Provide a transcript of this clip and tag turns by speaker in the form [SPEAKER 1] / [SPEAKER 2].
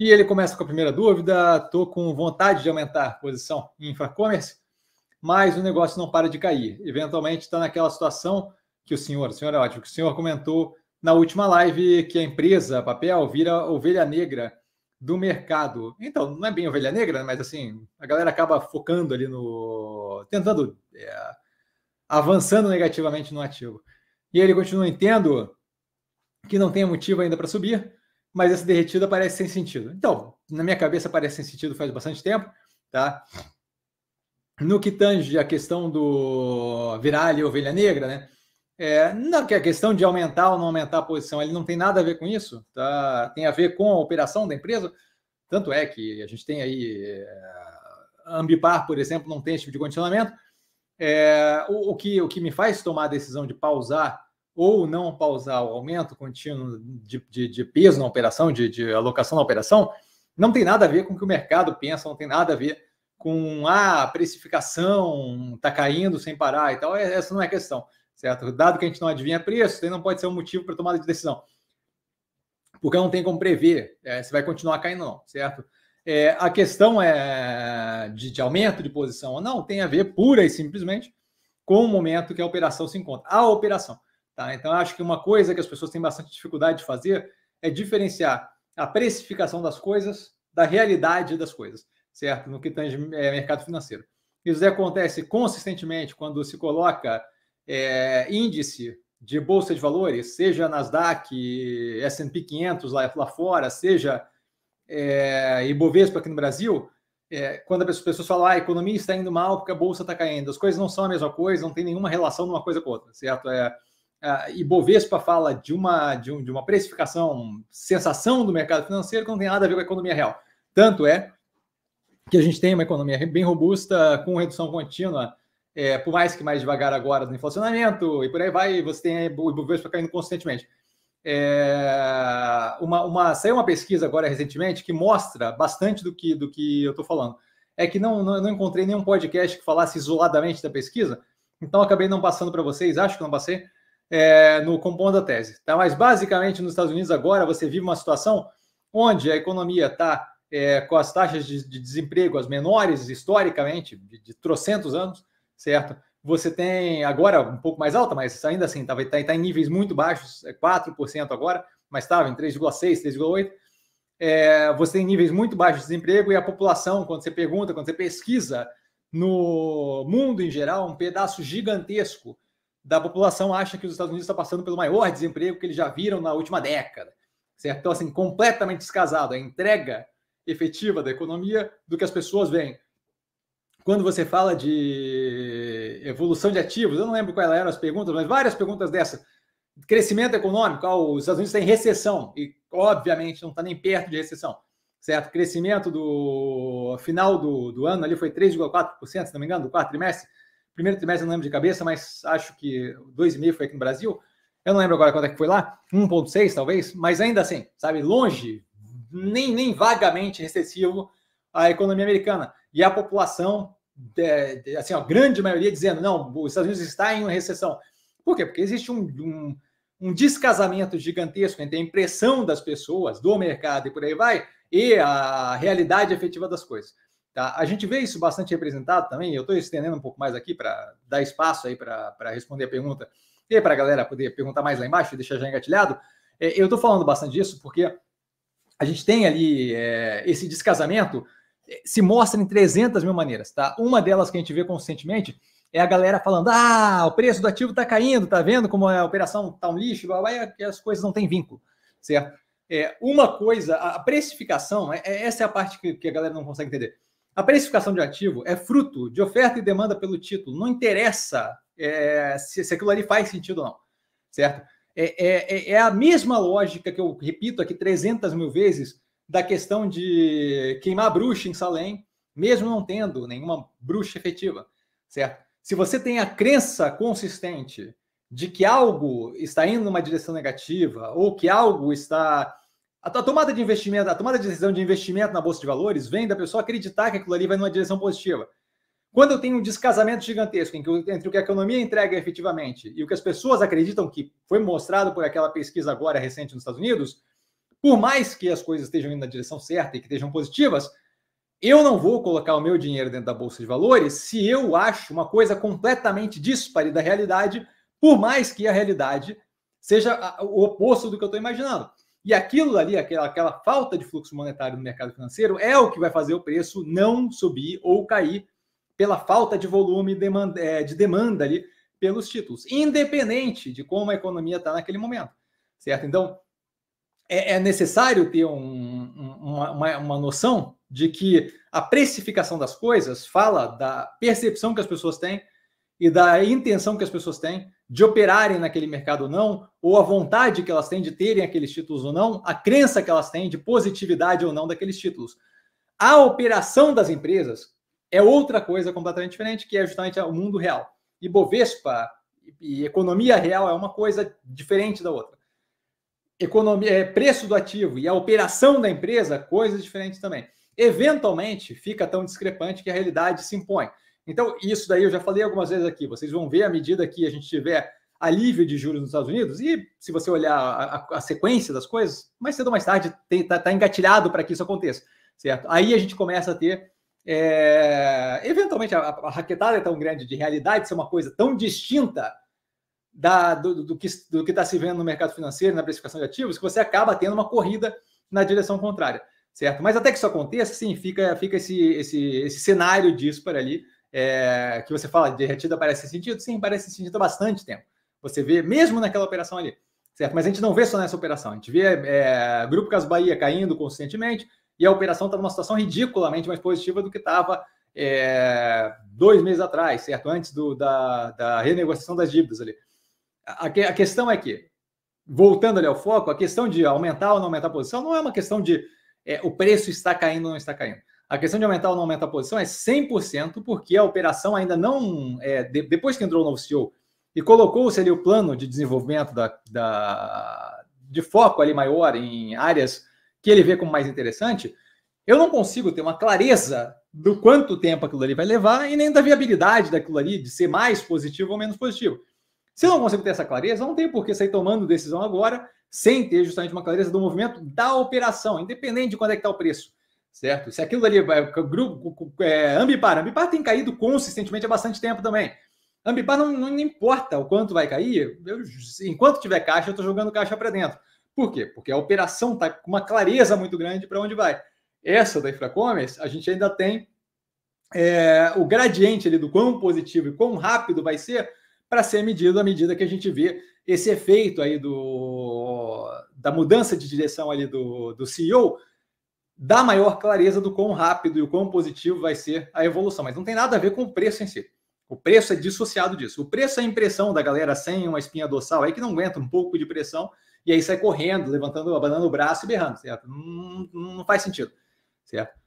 [SPEAKER 1] E ele começa com a primeira dúvida: estou com vontade de aumentar a posição em infra-commerce, mas o negócio não para de cair. Eventualmente está naquela situação que o senhor, o senhor é ótimo, que o senhor comentou na última live que a empresa papel vira ovelha negra do mercado. Então, não é bem ovelha negra, né, mas assim, a galera acaba focando ali no. tentando. É, avançando negativamente no ativo. E ele continua entendo que não tem motivo ainda para subir, mas essa derretida parece sem sentido. Então, na minha cabeça parece sem sentido faz bastante tempo, tá? No que tange a questão do virar e ovelha negra, né? É, não, que a questão de aumentar ou não aumentar a posição, ele não tem nada a ver com isso, tá? Tem a ver com a operação da empresa. Tanto é que a gente tem aí é, Ambipar, por exemplo, não tem esse tipo de condicionamento. É, o, o, que, o que me faz tomar a decisão de pausar ou não pausar o aumento contínuo de, de, de peso na operação, de, de, alocação na operação, não tem nada a ver com o que o mercado pensa, não tem nada a ver com ah, a precificação está caindo sem parar e tal. É, essa não é a questão, certo? Dado que a gente não adivinha preço, não pode ser um motivo para tomada de decisão. Porque não tem como prever é, se vai continuar caindo, não, certo? É, a questão é de, de aumento de posição ou não tem a ver pura e simplesmente com o momento que a operação se encontra. A operação. Tá? Então, acho que uma coisa que as pessoas têm bastante dificuldade de fazer é diferenciar a precificação das coisas da realidade das coisas, certo? No que tange é, mercado financeiro. Isso acontece consistentemente quando se coloca é, índice de bolsa de valores, seja Nasdaq, S&P 500 lá, lá fora, seja é, Ibovespa aqui no Brasil, é, quando as pessoas falam ah, a economia está indo mal porque a bolsa está caindo, as coisas não são a mesma coisa, não tem nenhuma relação de uma coisa com outra, certo? É, uh, Bovespa fala de uma, de, um, de uma precificação, sensação do mercado financeiro que não tem nada a ver com a economia real. Tanto é que a gente tem uma economia bem robusta, com redução contínua, é, por mais que mais devagar agora no inflacionamento, e por aí vai, você tem o Bovespa caindo constantemente. É, uma, uma, saiu uma pesquisa agora recentemente que mostra bastante do que, do que eu estou falando. É que não, não, não, encontrei nenhum podcast que falasse isoladamente da pesquisa, então acabei não passando para vocês, acho que não passei, é, no compondo a tese. Tá? Mas, basicamente, nos Estados Unidos agora, você vive uma situação onde a economia está é, com as taxas de, de, desemprego as menores historicamente, de, de trocentos anos, certo? Você tem agora um pouco mais alta, mas ainda assim está tá, tá em níveis muito baixos, é 4% agora, mas estava em 3,6%, 3,8%. É, você tem níveis muito baixos de desemprego e a população, quando você pergunta, quando você pesquisa no mundo em geral, um pedaço gigantesco da população acha que os Estados Unidos está passando pelo maior desemprego que eles já viram na última década. Certo? Então, assim, completamente descasado a entrega efetiva da economia do que as pessoas veem. Quando você fala de evolução de ativos, eu não lembro quais eram as perguntas, mas várias perguntas dessa. Crescimento econômico, ó, ah, os Estados Unidos têm tá recessão, e obviamente não está nem perto de recessão, certo? Crescimento do final do, do ano ali foi 3,4%, se não me engano, do quarto trimestre primeiro trimestre, não lembro de cabeça, mas acho que 2,5 foi aqui no Brasil. Eu não lembro agora quanto é que foi lá, 1,6 talvez, mas ainda assim, sabe, longe, nem, nem vagamente recessivo a economia americana. E a população, é, é, assim, a grande maioria dizendo, não, os Estados Unidos está em recessão. Por quê? Porque existe um, um, um descasamento gigantesco entre a impressão das pessoas, do mercado e por aí vai, e a realidade efetiva das coisas. Tá? A gente vê isso bastante representado também. Eu estou estendendo um pouco mais aqui para dar espaço aí para responder a pergunta e para a galera poder perguntar mais lá embaixo e deixar já engatilhado. É, eu estou falando bastante disso porque a gente tem ali é, esse descasamento é, se mostra em 300 mil maneiras, tá? Uma delas que a gente vê constantemente é a galera falando: ah, o preço do ativo está caindo, tá vendo como a operação tá um lixo, blá, blá, que as coisas não têm vínculo, certo? É, uma coisa, a precificação, é, é, essa é a parte que a galera não consegue entender a precificação de ativo é fruto de oferta e demanda pelo título. Não interessa é, se, se aquilo ali faz sentido ou não, certo? É, é, é, é a mesma lógica que eu repito aqui 300 mil vezes da questão de queimar bruxa em Salem, mesmo não tendo nenhuma bruxa efetiva, certo? Se você tem a crença consistente de que algo está indo numa direção negativa ou que algo está a, tomada de investimento, a tomada de decisão de investimento na bolsa de valores vem da pessoa acreditar que aquilo ali vai numa direção positiva. Quando eu tenho um descasamento gigantesco entre o que a economia entrega efetivamente e o que as pessoas acreditam que foi mostrado por aquela pesquisa agora recente nos Estados Unidos, por mais que as coisas estejam indo na direção certa e que estejam positivas, eu não vou colocar o meu dinheiro dentro da bolsa de valores se eu acho uma coisa completamente dispare da realidade, por mais que a realidade seja o oposto do que eu estou imaginando. E aquilo ali, aquela, aquela falta de fluxo monetário no mercado financeiro, é o que vai fazer o preço não subir ou cair pela falta de volume demanda, é, de demanda ali pelos títulos, independente de como a economia está naquele momento, certo? Então, é, é necessário ter um, um, uma, uma noção de que a precificação das coisas fala da percepção que as pessoas têm e da intenção que as pessoas têm de operarem naquele mercado ou não, ou a vontade que elas têm de terem aqueles títulos ou não, a crença que elas têm de positividade ou não daqueles títulos. A operação das empresas é outra coisa completamente diferente, que é justamente o mundo real. E Bovespa e economia real é uma coisa diferente da outra. Economia, é, preço do ativo e a operação da empresa, coisas diferentes também. Eventualmente, fica tão discrepante que a realidade se impõe. Então, isso daí eu já falei algumas vezes aqui. Vocês vão ver à medida que a gente tiver alívio de juros nos Estados Unidos, e se você olhar a, a, a sequência das coisas, mais cedo ou mais tarde está tá engatilhado para que isso aconteça, certo? Aí a gente começa a ter. É, eventualmente, a, a raquetada é tão grande de realidade ser é uma coisa tão distinta da, do, do, que está se vendo no mercado financeiro, na precificação de ativos, que você acaba tendo uma corrida na direção contrária, certo? Mas até que isso aconteça, sim, fica, fica esse, esse, esse cenário disparo ali, é, que você fala derretida parece sentido, sim, parece sentido há bastante tempo. Você vê mesmo naquela operação ali, certo? Mas a gente não vê só nessa operação, a gente vê é, Grupo Cas Bahia caindo consistentemente e a operação está numa situação ridiculamente mais positiva do que estava é, dois meses atrás, certo? Antes do, da, da renegociação das dívidas ali. A, a questão é que, voltando ali ao foco, a questão de aumentar ou não aumentar a posição não é uma questão de é, o preço está caindo ou não está caindo. A questão de aumentar ou não aumentar a posição é 100%, porque a operação ainda não. É, de, depois que entrou o novo CEO e colocou-se ali o plano de desenvolvimento da, da, de foco ali maior em áreas que ele vê como mais interessante, eu não consigo ter uma clareza do quanto tempo aquilo ali vai levar e nem da viabilidade daquilo ali de ser mais positivo ou menos positivo. Se eu não consigo ter essa clareza, não tem por que sair tomando decisão agora sem ter justamente uma clareza do movimento da operação, independente de quando é que está o preço certo? Se aquilo ali é, é grupo é, ambipar, ambipar tem caído consistentemente há bastante tempo também. Ambipar não, não importa o quanto vai cair, eu, enquanto tiver caixa, eu estou jogando caixa para dentro. Por quê? Porque a operação está com uma clareza muito grande para onde vai. Essa da Infracommerce, a gente ainda tem é, o gradiente ali do quão positivo e quão rápido vai ser para ser medido à medida que a gente vê esse efeito aí do, da mudança de direção ali do, do CEO dá maior clareza do quão rápido e o quão positivo vai ser a evolução. Mas não tem nada a ver com o preço em si. O preço é dissociado disso. O preço é a impressão da galera sem uma espinha dorsal aí que não aguenta um pouco de pressão e aí sai correndo, levantando, abanando o braço e berrando, certo? Não, não faz sentido, certo?